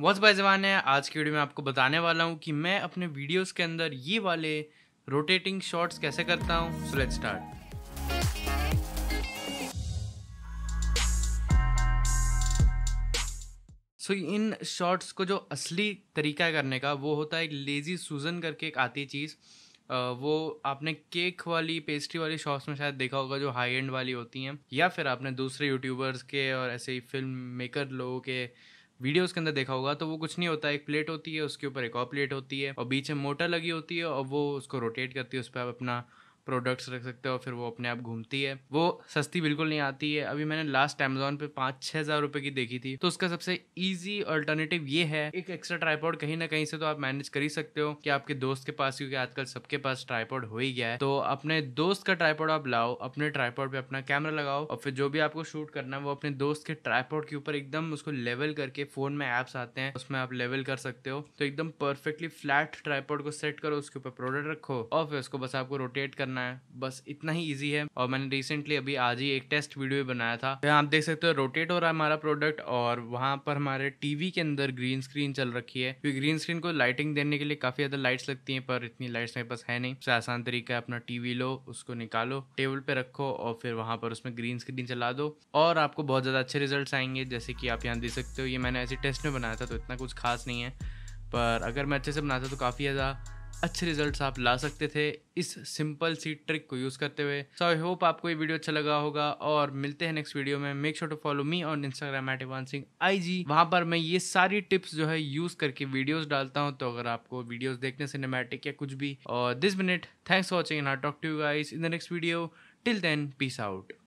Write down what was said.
watch bye जवान है आज की वीडियो में आपको बताने वाला हूँ कि मैं अपने वीडियोस के अंदर ये वाले रोटेटिंग शॉट्स कैसे करता हूँ सो लेट्स स्टार्ट सो इन शॉट्स को जो असली तरीका है करने का वो होता है एक लेज़ी सूजन करके एक आती चीज़ वो आपने केक वाली पेस्ट्री वाली शॉप्स में शायद देखा होगा जो हाई एंड वाली होती हैं या फिर आपने दूसरे यूट्यूबर्स के और ऐसे ही फिल्म मेकर लोगों के वीडियोस के अंदर देखा होगा तो वो कुछ नहीं होता एक प्लेट होती है उसके ऊपर एक और प्लेट होती है और बीच में मोटर लगी होती है और वो उसको रोटेट करती है उस पर आप अपना प्रोडक्ट्स रख सकते हो फिर वो अपने आप घूमती है वो सस्ती बिल्कुल नहीं आती है अभी मैंने लास्ट अमेजोन पे पांच छह हज़ार रुपए की देखी थी तो उसका सबसे ईजी अल्टरनेटिव ये है एक एक्स्ट्रा ट्राईपोर्ड कहीं ना कहीं से तो आप मैनेज कर ही सकते हो कि आपके दोस्त के पास क्योंकि आजकल सबके पास ट्राईपोर्ड हो ही गया है तो अपने दोस्त का ट्राईपोर्ड आप लाओ अपने ट्राईपोर्ड पे अपना कैमरा लगाओ और फिर जो भी आपको शूट करना है वो अपने दोस्त के ट्राईपोर्ड के ऊपर एकदम उसको लेवल करके फोन में एप्स आते हैं उसमें आप लेवल कर सकते हो तो एकदम परफेक्टली फ्लैट ट्राईपोर्ड को सेट करो उसके ऊपर प्रोडक्ट रखो और फिर उसको बस आपको रोटेट करना करना है बस इतना ही इजी है और मैंने रिसेंटली अभी आज ही एक टेस्ट वीडियो बनाया था जहाँ आप देख सकते हो रोटेट हो रहा है हमारा प्रोडक्ट और वहाँ पर हमारे टीवी के अंदर ग्रीन स्क्रीन चल रखी है क्योंकि ग्रीन स्क्रीन को लाइटिंग देने के लिए काफ़ी ज़्यादा लाइट्स लगती है पर इतनी लाइट्स मेरे पास है नहीं सबसे आसान तरीका है अपना टीवी लो उसको निकालो टेबल पे रखो और फिर वहाँ पर उसमें ग्रीन स्क्रीन चला दो और आपको बहुत ज़्यादा अच्छे रिजल्ट आएंगे जैसे कि आप यहाँ देख सकते हो ये मैंने ऐसे टेस्ट में बनाया था तो इतना कुछ खास नहीं है पर अगर मैं अच्छे से बनाता तो काफ़ी ज़्यादा अच्छे रिजल्ट्स आप ला सकते थे इस सिंपल सी ट्रिक को यूज़ करते हुए सो आई होप आपको ये वीडियो अच्छा लगा होगा और मिलते हैं नेक्स्ट वीडियो में make sure to follow me on Instagram at Ivan Singh I G वहाँ पर मैं ये सारी टिप्स जो है यूज़ करके वीडियोस डालता हूँ तो अगर आपको वीडियोस देखने सिनेमैटिक या कुछ भी और this minute thanks for watching and talk to you guys in the next video till then peace out